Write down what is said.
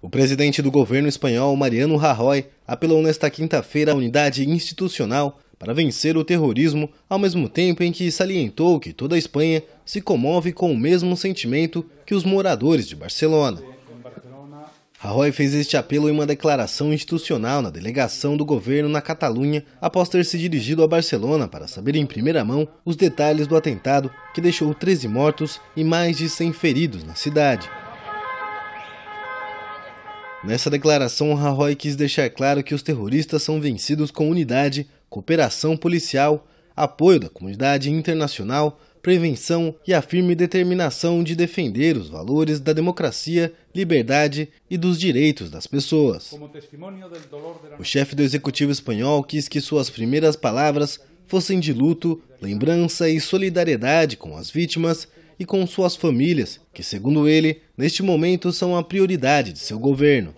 O presidente do governo espanhol, Mariano Rajoy, apelou nesta quinta-feira à unidade institucional para vencer o terrorismo, ao mesmo tempo em que salientou que toda a Espanha se comove com o mesmo sentimento que os moradores de Barcelona. Rajoy fez este apelo em uma declaração institucional na delegação do governo na Catalunha após ter se dirigido a Barcelona para saber em primeira mão os detalhes do atentado que deixou 13 mortos e mais de 100 feridos na cidade. Nessa declaração, Rajoy quis deixar claro que os terroristas são vencidos com unidade, cooperação policial, apoio da comunidade internacional, prevenção e a firme determinação de defender os valores da democracia, liberdade e dos direitos das pessoas. O chefe do executivo espanhol quis que suas primeiras palavras fossem de luto, lembrança e solidariedade com as vítimas e com suas famílias, que, segundo ele, neste momento são a prioridade de seu governo.